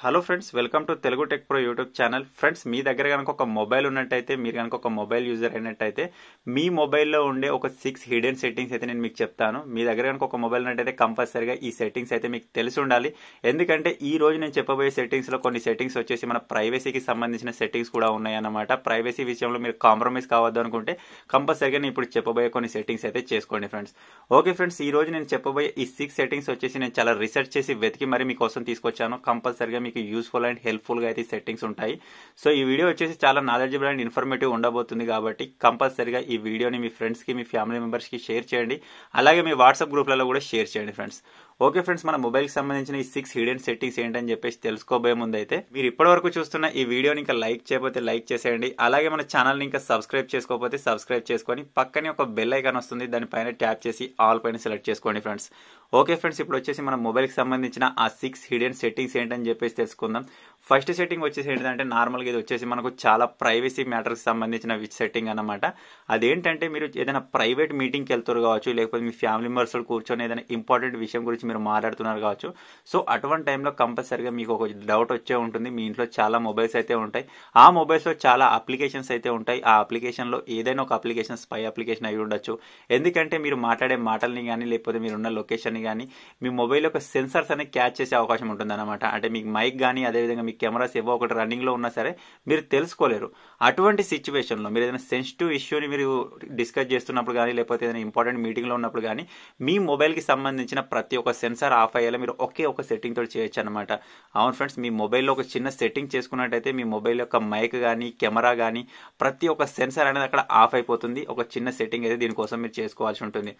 hello friends welcome to Telugu Tech Pro YouTube channel friends మీ దగ్గర కనుక ఒక మొబైల్ ఉన్నట్టయితే మీరు కనుక ఒక మొబైల్ యూజర్ అయినట్టయితే మీ మొబైల్లో ఉండే ఒక సిక్స్ హిడెన్ సెట్టింగ్స్ అయితే నేను మీకు చెప్తాను మీ దగ్గర కనుక ఒక మొబైల్ ఉన్నట్టయితే కంపల్సరీగా ఈ సెట్టింగ్స్ అయితే మీకు తెలిసి ఉండాలి ఎందుకంటే ఈ రోజు నేను చెప్పబోయే సెట్టింగ్స్లో కొన్ని సెట్టింగ్స్ వచ్చేసి మన ప్రైవసీకి సంబంధించిన సెట్టింగ్స్ కూడా ఉన్నాయన్నమాట ప్రైవసీ విషయంలో మీరు కాంప్రమైజ్ కావద్దు అనుకుంటే కంపల్సరీగా నేను ఇప్పుడు చెప్పబోయే కొన్ని సెట్టింగ్స్ అయితే చేసుకోండి ఫ్రెండ్స్ ఓకే ఫ్రెండ్స్ ఈ రోజు నేను చెప్పబోయే ఈ సిక్స్ సెట్టింగ్స్ వచ్చేసి నేను చాలా రీసెర్చ్ చేసి వెతికి మరి మీకోసం తీసుకొచ్చాను కంపల్సరీగా మీకు యూస్ఫుల్ అండ్ హెల్ప్ఫుల్గా అయితే సెట్టింగ్స్ ఉంటాయి సో ఈ వీడియో వచ్చేసి చాలా నాలెడ్జబుల్ అండ్ ఇన్ఫర్మేటివ్ ఉండబోతుంది కాబట్టి కంపల్సరిగా ఈ వీడియోని మీ ఫ్రెండ్స్కి మీ ఫ్యామిలీ మెంబర్స్కి షేర్ చేయండి అలాగే మీ వాట్సాప్ గ్రూప్లలో కూడా షేర్ చేయండి ఫ్రెండ్స్ ఓకే ఫ్రెండ్స్ మన మొబైల్కి సంబంధించిన ఈ సిక్స్ హిడెన్ సెట్టింగ్స్ ఏంటని చెప్పేసి తెలుసుకోబోయే ముందు అయితే మీరు ఇప్పటివరకు చూస్తున్న ఈ వీడియోని ఇంకా లైక్ చేయబోతే లైక్ చేసేయండి అలాగే మన ఛానల్ని ఇంకా సబ్స్క్రైబ్ చేసుకోకపోతే సబ్స్క్రైబ్ చేసుకొని పక్కనే ఒక బెల్ ఐకాన్ వస్తుంది దానిపైన ట్యాప్ చేసి ఆల్ పైన సెలెక్ట్ చేసుకోండి ఫ్రెండ్స్ ఓకే ఫ్రెండ్స్ ఇప్పుడు వచ్చేసి మన మొబైల్కి సంబంధించిన ఆ సిక్స్ హిడెన్ సెట్టింగ్స్ ఏంటని చెప్పేసి తెలుసుకుందాం ఫస్ట్ సెట్టింగ్ వచ్చేసి ఏంటంటే నార్మల్గా ఇది వచ్చేసి మనకు చాలా ప్రైవసీ మ్యాటర్కి సంబంధించిన విచ్ సెట్టింగ్ అనమాట అదేంటంటే మీరు ఏదైనా ప్రైవేట్ మీటింగ్కి వెళ్తారు కావచ్చు లేకపోతే మీ ఫ్యామిలీ మెంబర్స్లో కూర్చొని ఏదైనా ఇంపార్టెంట్ విషయం గురించి మీరు మాట్లాడుతున్నారు కావచ్చు సో అటువంటి టైంలో కంపల్సరీగా మీకు ఒక డౌట్ వచ్చే ఉంటుంది మీ ఇంట్లో చాలా మొబైల్స్ అయితే ఉంటాయి ఆ మొబైల్స్లో చాలా అప్లికేషన్స్ అయితే ఉంటాయి ఆ అప్లికేషన్లో ఏదైనా ఒక అప్లికేషన్ స్పై అప్లికేషన్ అయి ఉండొచ్చు ఎందుకంటే మీరు మాట్లాడే మాటల్ని కానీ లేకపోతే మీరు ఉన్న లొకేషన్ని కానీ మీ మొబైల్ యొక్క సెన్సార్స్ అనేది క్యాచ్ చేసే అవకాశం ఉంటుంది అనమాట అంటే మీకు మైక్ కానీ అదేవిధంగా మీకు మీకు కెమెరాస్ ఏవో ఒకటి రన్నింగ్లో ఉన్నా సరే మీరు తెలుసుకోలేరు అటువంటి లో మీరు ఏదైనా సెన్సిటివ్ ఇష్యూని మీరు డిస్కస్ చేస్తున్నప్పుడు కానీ లేకపోతే ఏదైనా ఇంపార్టెంట్ మీటింగ్లో ఉన్నప్పుడు కానీ మీ మొబైల్కి సంబంధించిన ప్రతి ఒక్క సెన్సార్ ఆఫ్ అయ్యేలా మీరు ఒకే ఒక సెట్టింగ్ తోటి చేయొచ్చు అనమాట అవును ఫ్రెండ్స్ మీ మొబైల్లో ఒక చిన్న సెట్టింగ్ చేసుకున్నట్టయితే మీ మొబైల్ యొక్క మైక్ కానీ కెమెరా కానీ ప్రతి ఒక్క సెన్సార్ అనేది అక్కడ ఆఫ్ అయిపోతుంది ఒక చిన్న సెట్టింగ్ అయితే దీనికోసం మీరు చేసుకోవాల్సి ఉంటుంది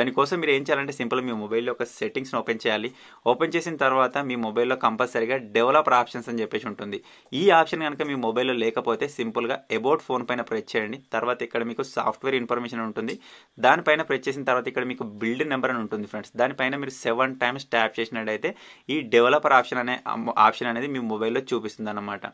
దానికోసం మీరు ఏం చేయాలంటే సింపుల్ మీ మొబైల్లో ఒక సెట్టింగ్స్ని ఓపెన్ చేయాలి ఓపెన్ చేసిన తర్వాత మీ మొబైల్లో కంపల్సరీగా డెవలప్ ఆప్షన్స్ అని చెప్పేసి ఉంటుంది ఈ ఆప్షన్ కనుక మీ మొబైల్లో లేకపోతే సింపుల్గా అబౌట్ ఫోన్ పైన ప్రెస్ చేయండి తర్వాత ఇక్కడ మీకు సాఫ్ట్వేర్ ఇన్ఫర్మేషన్ ఉంటుంది దానిపైన ప్రెస్ చేసిన తర్వాత ఇక్కడ మీకు బిల్డ్ నెంబర్ అని ఉంటుంది ఫ్రెండ్స్ దానిపైన మీరు సెవెన్ టైమ్స్ ట్యాప్ చేసినట్టయితే ఈ డెవలపర్ ఆప్షన్ అనే ఆప్షన్ అనేది మీ మొబైల్లో చూపిస్తుంది అనమాట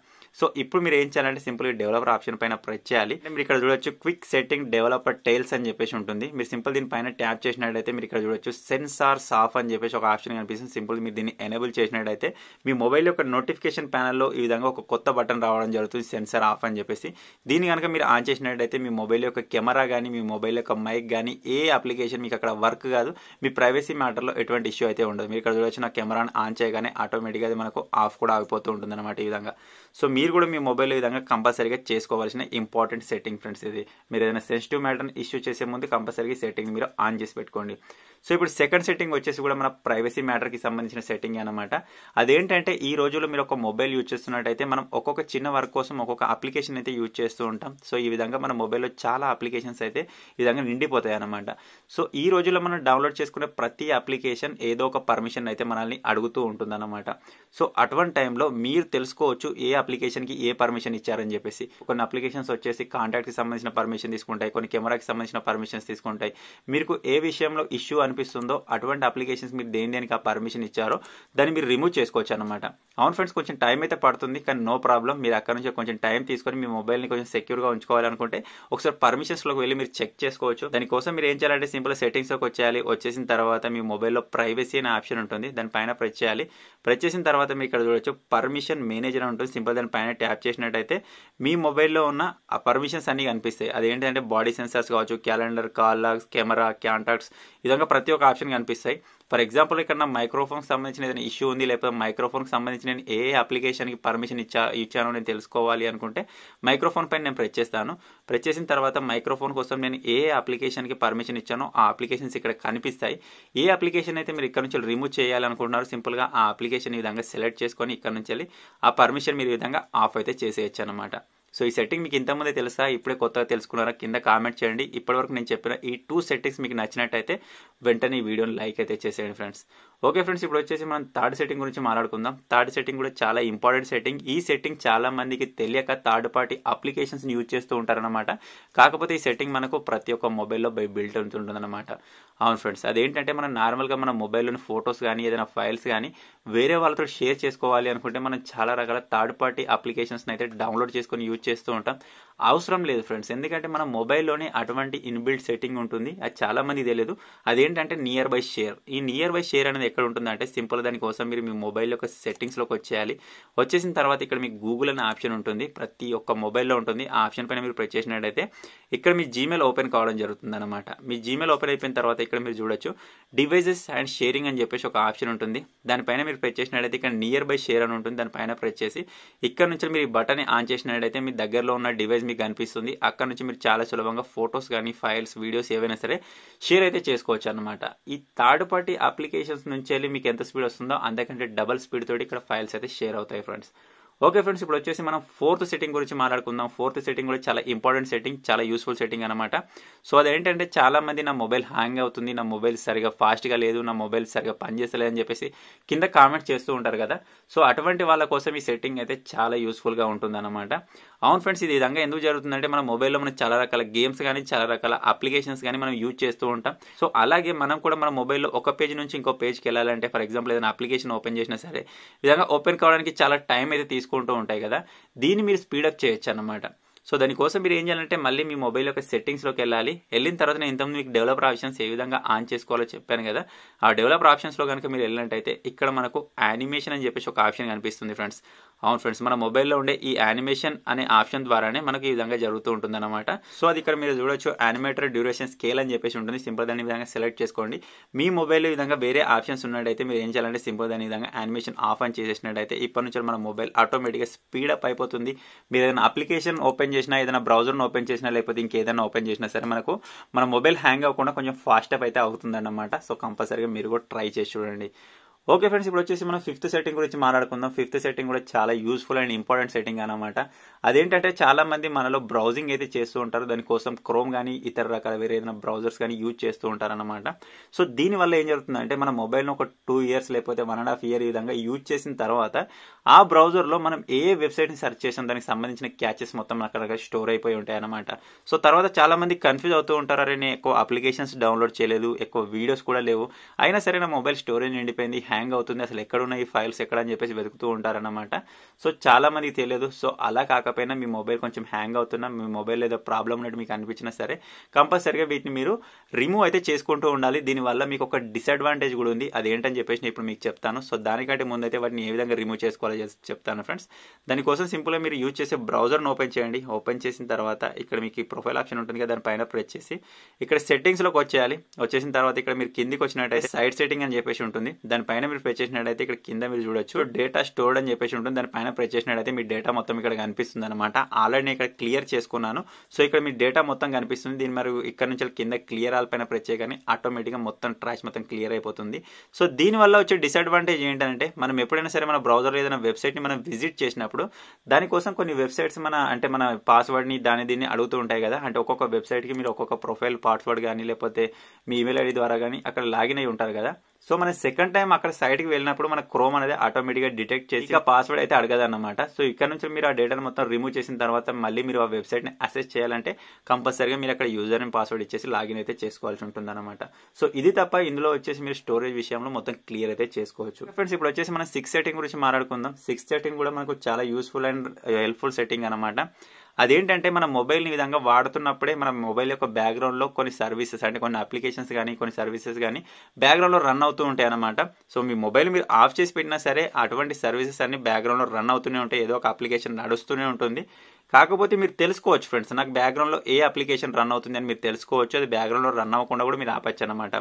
సో ఇప్పుడు మీరు ఏం చేయాలంటే సింపుల్గా డెవలపర్ ఆప్షన్ పైన ప్రెస్ చేయాలి మీరు ఇక్కడ చూడొచ్చు క్విక్ సెట్టింగ్ డెవలపర్ టైల్స్ అని చెప్పేసి ఉంటుంది మీరు సింపుల్ దీనిపైన ట్యాప్ చేసినట్టయితే మీరు ఇక్కడ చూడొచ్చు సెన్సార్ సాఫ్ అని చెప్పేసి ఒక ఆప్షన్ కనిపిస్తుంది సింపుల్ మీరు దీన్ని ఎనేబుల్ చేసినట్టయితే మీ మొబైల్ యొక్క నోటిఫికేషన్ ప్యానల్లో ఈ విధంగా ఒక కొత్త బటన్ రావడం జరుగుతుంది సెన్సార్ ఆఫ్ అని చెప్పేసి దీన్ని కనుక మీరు ఆన్ చేసినట్టయితే మీ మొబైల్ యొక్క కెమెరా కానీ మీ మొబైల్ యొక్క మైక్ కానీ ఏ అప్లికేషన్ మీకు అక్కడ వర్క్ కాదు మీ ప్రైవసీ మ్యాటర్లో ఎటువంటి ఇష్యూ అయితే ఉండదు మీరు ఇక్కడ చూడొచ్చిన కెమెరాను ఆన్ చేయగానే ఆటోమేటిక్గా అది మనకు ఆఫ్ కూడా ఆగిపోతూ ఉంటుంది అనమాట ఈ విధంగా సో మీరు కూడా మీ మొబైల్ ఈ విధంగా కంపల్సరీగా చేసుకోవాల్సిన ఇంపార్టెంట్ సెట్టింగ్ ఫ్రెండ్స్ ఇది మీరు ఏదైనా సెన్సిటివ్ మ్యాటర్ని ఇష్యూ చేసే ముందు కంపల్సరీగా సెట్టింగ్ మీరు ఆన్ చేసి పెట్టుకోండి సో ఇప్పుడు సెకండ్ సెట్టింగ్ వచ్చేసి కూడా మన ప్రైవసీ మ్యాటర్కి సంబంధించిన సెట్టింగ్ అనమాట అదేంటంటే ఈ రోజుల్లో మీరు ఒక మొబైల్ మొబైల్ యూజ్ చేస్తున్నట్టయితే మనం ఒక్కొక్క చిన్న వర్క్ కోసం ఒక్కొక్క అప్లికేషన్ అయితే యూజ్ చేస్తూ ఉంటాం సో ఈ విధంగా మన మొబైల్లో చాలా అప్లికేషన్స్ అయితే ఈ విధంగా నిండిపోతాయి అనమాట సో ఈ రోజుల్లో మనం డౌన్లోడ్ చేసుకునే ప్రతి అప్లికేషన్ ఏదో ఒక పర్మిషన్ అయితే మనల్ని అడుగుతూ ఉంటుందన్నమాట సో అటువంటి టైంలో మీరు తెలుసుకోవచ్చు ఏ అప్లికేషన్కి ఏ పర్మిషన్ ఇచ్చారని చెప్పేసి కొన్ని అప్లికేషన్స్ వచ్చేసి కాంటాక్ట్కి సంబంధించిన పర్మిషన్ తీసుకుంటాయి కొన్ని కెమెరాకి సంబంధించిన పర్మిషన్స్ తీసుకుంటాయి మీకు ఏ విషయంలో ఇష్యూ అనిపిస్తుందో అటువంటి అప్లికేషన్స్ మీరు దేని దేనికి ఆ పర్మిషన్ ఇచ్చారో దాన్ని మీరు రిమూవ్ చేసుకోవచ్చు అనమాట అవును ఫ్రెండ్స్ కొంచెం టైం టైం అయితే పడుతుంది కానీ నో ప్రాబ్లం మీరు అక్కడ నుంచి కొంచెం టైం తీసుకొని మీ మొబైల్ని కొంచెం సెక్యూర్గా ఉంచుకోవాలనుకుంటే ఒకసారి పర్మిషన్స్లోకి వెళ్ళి మీరు చెక్ చేసుకోవచ్చు దానికోసం మీరు ఏం చేయాలంటే సింపుల్ సెట్టింగ్స్లోకి వచ్చేయాలి వచ్చేసిన తర్వాత మీ మొబైల్లో ప్రైవసీ అనే ఆప్షన్ ఉంటుంది దానిపైన ప్రెస్ చేయాలి ప్రెస్ చేసిన తర్వాత మీరు ఇక్కడ చూడొచ్చు పర్మిషన్ మేనేజర్ ఉంటుంది సింపుల్ దానిపైన ట్యాప్ చేసినట్టయితే మీ మొబైల్లో ఉన్న ఆ పర్మిషన్స్ అన్ని కనిపిస్తాయి అదేంటంటే బాడీ సెన్సర్స్ కావచ్చు calendar call logs camera contacts విధంగా ప్రతి ఒక్క ఆప్షన్ కనిపిస్తాయి ఫర్ ఎగ్జాంపుల్ ఇక్కడ నా మైక్రోఫోన్ సంబంధించిన ఏదైనా ఇష్యూ ఉంది లేకపోతే మైక్రోఫోన్కి సంబంధించి నేను ఏ అప్లికేషన్కి పర్మిషన్ ఇచ్చా ఇచ్చానో నేను తెలుసుకోవాలి అనుకుంటే మైక్రోఫోన్ పైన నేను ప్రెస్ చేస్తాను ప్రెస్ చేసిన తర్వాత మైక్రోఫోన్ కోసం నేను ఏ అప్లికేషన్కి పర్మిషన్ ఇచ్చానో ఆ అప్లికేషన్స్ ఇక్కడ కనిపిస్తాయి ఏ అప్లికేషన్ అయితే మీరు ఇక్కడ నుంచి రిమూవ్ చేయాలనుకుంటున్నారో సింపుల్గా ఆ అప్లికేషన్ ఈ విధంగా సెలెక్ట్ చేసుకొని ఇక్కడ నుంచి వెళ్ళి ఆ పర్మిషన్ మీరు ఈ విధంగా ఆఫ్ అయితే చేసేయచ్చు అనమాట సో ఈ సెట్టింగ్ మీకు ఇంతమంది తెలుసా ఇప్పుడే కొత్తగా తెలుసుకున్నారా కింద కామెంట్ చేయండి ఇప్పటివరకు నేను చెప్పిన ఈ టూ సెట్టింగ్స్ మీకు నచ్చినట్టయితే వెంటనే ఈ వీడియోని లైక్ అయితే చేసేయండి ఫ్రెండ్స్ ఓకే ఫ్రెండ్స్ ఇప్పుడు వచ్చేసి మనం థర్డ్ సెట్టింగ్ గురించి మాట్లాడుకుందాం థర్డ్ సెట్టింగ్ కూడా చాలా ఇంపార్టెంట్ సెట్టింగ్ ఈ సెట్టింగ్ చాలా మందికి తెలియక థర్డ్ పార్టీ అప్లికేషన్స్ యూజ్ చేస్తూ ఉంటారనమాట కాకపోతే ఈ సెట్టింగ్ మనకు ప్రతి ఒక్క మొబైల్లో బై బిల్ట్ ఉంటుందన్నమాట అవును ఫ్రెండ్స్ అదేంటంటే మనం నార్మల్గా మన మొబైల్లోని ఫొటోస్ కానీ ఏదైనా ఫైల్స్ కానీ వేరే వాళ్ళతో షేర్ చేసుకోవాలి అనుకుంటే మనం చాలా రకాల థర్డ్ పార్టీ అప్లికేషన్స్ని అయితే డౌన్లోడ్ చేసుకొని యూజ్ చేస్తూ ఉంటాం అవసరం లేదు ఫ్రెండ్స్ ఎందుకంటే మన మొబైల్లోనే అటువంటి ఇన్బిల్ట్ సెట్టింగ్ ఉంటుంది అది చాలా మంది తెలియదు అదేంటంటే నియర్ బై షేర్ ఈ నియర్ బై షేర్ అనేది ఎక్కడ ఉంటుంది అంటే సింపుల్ దానికోసం మీరు మీ మొబైల్ యొక్క సెట్టింగ్స్లోకి వచ్చేయాలి వచ్చేసిన తర్వాత ఇక్కడ మీకు గూగుల్ అనే ఆప్షన్ ఉంటుంది ప్రతి ఒక్క మొబైల్లో ఉంటుంది ఆ ఆప్షన్ పైన మీరు ప్రెస్ చేసినట్టయితే ఇక్కడ మీ జీమెయిల్ ఓపెన్ కావడం జరుగుతుంది అనమాట మీ జీమెయిల్ ఓపెన్ అయిపోయిన తర్వాత ఇక్కడ మీరు చూడొచ్చు డివైజెస్ అండ్ షేరింగ్ అని చెప్పేసి ఒక ఆప్షన్ ఉంటుంది దానిపైన మీరు ప్రెస్ చేసినట్టయితే ఇక్కడ నియర్ బై షేర్ అని ఉంటుంది దానిపైన ప్రెస్ చేసి ఇక్కడ నుంచి మీరు ఈ బటన్ ఆన్ చేసినట్టయితే మీ దగ్గరలో ఉన్న డివైస్ మీకు కనిపిస్తుంది అక్కడ నుంచి మీరు చాలా సులభంగా ఫొటోస్ కానీ ఫైల్స్ వీడియోస్ ఏవైనా సరే షేర్ అయితే చేసుకోవచ్చు అనమాట ఈ థర్డ్ పార్టీ అప్లికేషన్స్ నుంచి వెళ్ళి మీకు ఎంత స్పీడ్ వస్తుందో అంతకంటే డబల్ స్పీడ్ తోటి ఇక్కడ ఫైల్స్ అయితే షేర్ అవుతాయి ఫ్రెండ్స్ ఓకే ఫ్రెండ్స్ ఇప్పుడు వచ్చేసి మనం ఫోర్త్ సెట్టింగ్ గురించి మాట్లాడుకుందాం ఫోర్త్ సెట్టింగ్ కూడా చాలా ఇంపార్టెంట్ సెట్టింగ్ చాలా యూస్ఫుల్ సెట్టింగ్ అనమాట సో అదేంటంటే చాలా మంది నా మొబైల్ హ్యాంగ్ అవుతుంది నా మొబైల్ సరిగా ఫాస్ట్గా లేదు నా మొబైల్ సరిగా పనిచేస్తలేదు అని చెప్పేసి కింద కామెంట్ చేస్తూ ఉంటారు కదా సో అటువంటి వాళ్ళ కోసం ఈ సెట్టింగ్ అయితే చాలా యూస్ఫుల్గా ఉంటుందన్నమాట అవును ఫ్రెండ్స్ ఇది విధంగా ఎందుకు జరుగుతుందంటే మన మొబైల్లో మనం చాలా రకాల గేమ్స్ కానీ చాలా రకాల అప్లికేషన్స్ కానీ మనం యూజ్ చేస్తూ ఉంటాం సో అలాగే మనం కూడా మన మొబైల్లో ఒక పేజ్ నుంచి ఇంకో పేజ్కి వెళ్ళాలంటే ఫర్ ఎగ్జాంపుల్ ఏదైనా అప్లికేషన్ ఓపెన్ చేసినా సరే విధంగా ఓపెన్ కావడానికి చాలా టైం అయితే తీసుకుంటుంది తీసుకుంటూ ఉంటాయి కదా దీన్ని మీరు స్పీడప్ చేయొచ్చు అనమాట సో దానికోసం మీరు ఏం చేయాలంటే మళ్ళీ మీ మొబైల్ యొక్క సెట్టింగ్స్లోకి వెళ్ళాలి వెళ్ళిన తర్వాత నేను ఇంతకుముందు మీకు డెవలపర్ ఆప్షన్స్ ఏ విధంగా ఆన్ చేసుకోవాలో చెప్పాను కదా ఆ డెవలపర్ ఆప్షన్స్లో కనుక మీరు వెళ్ళినట్టయితే ఇక్కడ మనకు యానిమేషన్ అని చెప్పేసి ఒక ఆప్షన్ కనిపిస్తుంది ఫ్రెండ్స్ అవును ఫ్రెండ్స్ మన మొబైల్లో ఉండే ఈ యానిమేషన్ అనే ఆప్షన్ ద్వారానే మనకి ఈ విధంగా జరుగుతూ ఉంటుందన్నమాట సో అది ఇక్కడ మీరు చూడొచ్చు యానిమేటర్ డ్యూరేషన్ స్కేల్ అని చెప్పేసి ఉంటుంది సింపుల్ దాని విధంగా సెలెక్ట్ చేసుకోండి మీ మొబైల్ విధంగా వేరే ఆప్షన్స్ ఉన్నట్టయితే మీరు ఏం చేయాలంటే సింపుల్ దాని విధంగా యానిమేషన్ ఆఫ్ ఆన్ చేసేసినట్టయితే ఇప్పటి నుంచి మన మొబైల్ ఆటోమేటిక్గా స్పీడప్ అయిపోతుంది మీరు ఏదైనా అప్లికేషన్ ఓపెన్ చేసినా ఏదైనా బ్రౌజర్ను ఓపెన్ చేసినా లేకపోతే ఇంకేదైనా ఓపెన్ చేసినా సరే మనకు మన మొబైల్ హ్యాంగ్ అవ్వకుండా కొంచెం ఫాస్ట్ అప్ అయితే అవుతుందన్నమాట సో కంపల్సరీగా మీరు కూడా ట్రై చేసి చూడండి ఓకే ఫ్రెండ్స్ ఇప్పుడు వచ్చేసి మనం ఫిఫ్త్ సెట్టింగ్ గురించి మాట్లాడుకుందాం ఫిఫ్త్ సెట్టింగ్ కూడా చాలా యూస్ఫుల్ అండ్ ఇంపార్టెంట్ సెట్టింగ్ అనమాట అదేంటంటే చాలా మంది మనలో బ్రౌజింగ్ అయితే చేస్తూ ఉంటారు దానికోసం క్రోమ్ కానీ ఇతర రకాల వేరే ఏదైనా బ్రౌజర్స్ కానీ యూజ్ చేస్తూ ఉంటారనమాట సో దీనివల్ల ఏం జరుగుతుందంటే మన మొబైల్ను ఒక టూ ఇయర్స్ లేకపోతే వన్ అండ్ హాఫ్ ఇయర్ ఈ విధంగా యూజ్ చేసిన తర్వాత ఆ బ్రౌజర్లో మనం ఏ వెబ్సైట్ని సెర్చ్ చేసాం దానికి సంబంధించిన క్యాచెస్ మొత్తం అక్కడ స్టోర్ అయిపోయి ఉంటాయి అనమాట సో తర్వాత చాలా మంది కన్ఫ్యూజ్ అవుతూ ఉంటారు అరే నేను ఎక్కువ అప్లికేషన్స్ డౌన్లోడ్ చేయలేదు ఎక్కువ వీడియోస్ కూడా లేవు అయినా సరే నా మొబైల్ స్టోరేజ్ నిండిపోయింది హ్యాంగ్ అవుతుంది అసలు ఎక్కడున్నాయి ఈ ఫైల్స్ ఎక్కడ అని చెప్పేసి వెతుకుతూ ఉంటారనమాట సో చాలా మందికి తెలియదు సో అలా కాకపోయినా మీ మొబైల్ కొంచెం హ్యాంగ్ అవుతున్నా మీ మొబైల్ ఏదో ప్రాబ్లం ఉన్నట్టు మీకు అనిపించినా సరే కంపల్సరీగా వీటిని మీరు రిమూవ్ అయితే చేసుకుంటూ ఉండాలి దీనివల్ల మీకు ఒక డిసడ్వాంటేజ్ కూడా ఉంది అదేంటని చెప్పేసి నేను ఇప్పుడు మీకు చెప్తాను సో దానికంటే ముందైతే వాటిని ఏ విధంగా రిమూవ్ చేసుకోవాలో చెప్తాను ఫ్రెండ్స్ దానికోసం సింపుల్గా మీరు యూజ్ చేసే బ్రౌజర్ను ఓపెన్ చేయండి ఓపెన్ చేసిన తర్వాత ఇక్కడ మీకు ప్రొఫైల్ ఆప్షన్ ఉంటుంది కదా దానిపైన ప్రెస్ చేసి ఇక్కడ సెట్టింగ్స్లోకి వచ్చేయాలి వచ్చేసిన తర్వాత ఇక్కడ మీరు కిందికి వచ్చినట్టయితే సైడ్ సెట్టింగ్ అని చెప్పేసి ఉంటుంది దానిపైన పైన మీరు ప్రే చేసినట్టయితే ఇక్కడ కింద మీరు చూడొచ్చు డేటా స్టోర్డ్ అని చెప్పేసి ఉంటుంది దాని పైన ప్రే చేసినట్టయితే మీ డేటా మొత్తం ఇక్కడ కనిపిస్తుంది అనమాట ఆల్రెడీ ఇక్కడ క్లియర్ చేసుకున్నాను సో ఇక్కడ మీ డేటా మొత్తం కనిపిస్తుంది దీని మరి ఇక్కడ నుంచి కింద క్లియర్ ఆల్ పైన ప్రెస్ చేయగానే ఆటోమేటిక్గా మొత్తం ట్రాష్ మొత్తం క్లియర్ అయిపోతుంది సో దీనివల్ల వచ్చే డిసడ్వాంటేజ్ ఏంటంటే మనం ఎప్పుడైనా సరే మన బ్రౌజర్ ఏదైనా వెబ్సైట్ని మనం విజిట్ చేసినప్పుడు దానికోసం కొన్ని వెబ్సైట్స్ మన అంటే మన పాస్వర్డ్ని దాని దీన్ని అడుగుతూ ఉంటాయి కదా అంటే ఒక్కొక్క వెబ్సైట్కి మీరు ఒక్కొక్క ప్రొఫైల్ పాస్వర్డ్ కానీ లేకపోతే మీ ఇమెయిల్ ఐడి ద్వారా కానీ అక్కడ లాగిన్ అయి ఉంటారు కదా సో మనం సెకండ్ టైం అక్కడ కి వెళ్ళినప్పుడు మన క్రోమ్ అనేది ఆటోమేటిక్గా డిటెక్ట్ చేసి పాస్వర్డ్ అయితే అడగదు అనమాట సో ఇక్కడ నుంచి మీరు ఆ డేటాను మొత్తం రిమూవ్ చేసిన తర్వాత మళ్ళీ మీరు ఆ వెబ్సైట్ని అసెస్ చేయాలంటే కంపల్సరీగా మీరు అక్కడ యూజర్ అండ్ పాస్వర్డ్ ఇచ్చేసి లాగిన్ అయితే చేసుకోవాల్సి ఉంటుంది అనమాట సో ఇది తప్ప ఇందులో వచ్చేసి మీరు స్టోరేజ్ విషయంలో మొత్తం క్లియర్ అయితే చేసుకోవచ్చు ఫ్రెండ్స్ ఇప్పుడు వచ్చేసి మనం సిక్స్ సెట్టింగ్ గురించి మాట్లాడుకుందాం సిక్స్ సెట్టింగ్ కూడా మనకు చాలా యూస్ఫుల్ అండ్ హెల్ప్ఫుల్ సెట్టింగ్ అనమాట అదేంటంటే మనం మొబైల్ని విధంగా వాడుతున్నప్పుడే మనం మొబైల్ యొక్క బ్యాక్గ్రౌండ్లో కొన్ని సర్వీసెస్ అంటే కొన్ని అప్లికేషన్స్ కానీ కొన్ని సర్వీసెస్ కానీ బ్యాక్గ్రౌండ్లో రన్ అవుతూ ఉంటాయి అనమాట సో మీ మొబైల్ మీరు ఆఫ్ చేసి పెట్టినా సరే అటువంటి సర్వీసెస్ అన్ని బ్యాక్గ్రౌండ్లో రన్ అవుతూనే ఉంటాయి ఏదో ఒక అప్లికేషన్ నడుస్తూనే ఉంటుంది కాకపోతే మీరు తెలుసుకోవచ్చు ఫ్రెండ్స్ నాకు బ్యాక్గ్రౌండ్లో ఏ అప్లికేషన్ రన్ అవుతుంది అని మీరు తెలుసుకోవచ్చు అది బ్యాక్గ్రౌండ్లో రన్ అవ్వకుండా కూడా మీరు ఆపచ్చు అనమాట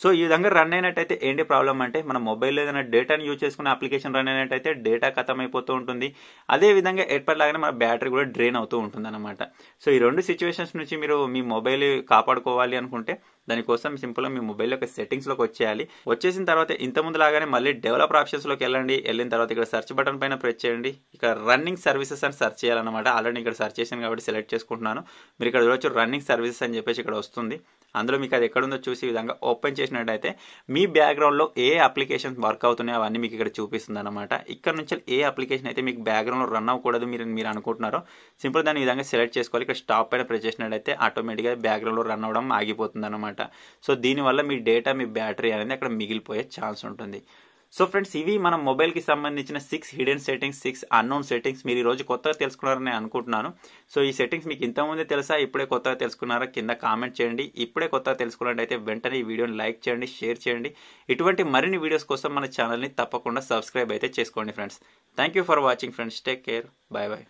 సో ఈ విధంగా రన్ అయినట్టయితే ఏంటి ప్రాబ్లం అంటే మన మొబైల్లో ఏదైనా డేటాని యూజ్ చేసుకునే అప్లికేషన్ రన్ అయినట్టయితే డేటా ఖతం అయిపోతూ ఉంటుంది అదే విధంగా ఎప్పటిలాగానే మన బ్యాటరీ కూడా డ్రైన్ అవుతూ ఉంటుంది అనమాట సో ఈ రెండు సిచ్యువేషన్స్ నుంచి మీరు మీ మొబైల్ కాపాడుకోవాలి అనుకుంటే దానికోసం గా మీ మొబైల్ యొక్క సెట్టింగ్స్లోకి వచ్చేయాలి వచ్చేసిన తర్వాత ఇంత ముందు లాగానే మళ్ళీ ఆప్షన్స్ లోకి వెళ్ళండి వెళ్ళిన తర్వాత ఇక్కడ సెర్చ్ బటన్ పైన ప్రెస్ చేయండి ఇక్కడ రన్నింగ్ సర్వీసెస్ అని సెర్చ్ చేయాలన్నమాట ఆల్రెడీ ఇక్కడ సర్చ్ చేసాను కాబట్టి సెలెక్ట్ చేసుకుంటున్నాను మీరు ఇక్కడ చూడొచ్చు రన్నింగ్ సర్వీసెస్ అని చెప్పేసి ఇక్కడ వస్తుంది అందులో మీకు అది ఎక్కడుందో చూసి విధంగా ఓపెన్ చేసినట్టయితే మీ బ్యాక్గ్రౌండ్లో ఏ అప్లికేషన్స్ వర్క్ అవుతున్నాయో అవన్నీ మీకు ఇక్కడ చూపిస్తుంది అనమాట ఇక్కడ నుంచి ఏ అప్లికేషన్ అయితే మీకు బ్యాక్గ్రౌండ్లో రన్ అవ్వకూడదు మీరు మీరు అనుకుంటున్నారో సింపుల్ దాని విధంగా సెలెక్ట్ చేసుకోవాలి ఇక్కడ స్టాప్ పైన ప్రెస్ చేసినట్టయితే ఆటోమేటిక్గా బ్యాక్గ్రౌండ్లో రన్ అవ్వడం ఆగిపోతుంది అనమాట సో దీనివల్ల మీ డేటా మీ బ్యాటరీ అనేది అక్కడ మిగిలిపోయే ఛాన్స్ ఉంటుంది సో ఫ్రెండ్స్ ఇవి మన మొబైల్ కి సంబంధించిన six hidden settings six unknown settings మీరు రోజు కొత్తగా తెలుసుకున్నారని అనుకుంటున్నాను సో ఈ సెట్టింగ్స్ మీకు ఇంతకుముందే తెలుసా ఇప్పుడే కొత్తగా తెలుసుకున్నారా కింద కామెంట్ చేయండి ఇప్పుడే కొత్తగా తెలుసుకున్నట్టు అయితే వెంటనే ఈ వీడియోని లైక్ చేయండి షేర్ చేయండి ఇటువంటి మరిన్ని వీడియోస్ కోసం మన ఛానల్ని తప్పకుండా సబ్స్క్రైబ్ అయితే చేసుకోండి friends thank you for watching friends take care bye bye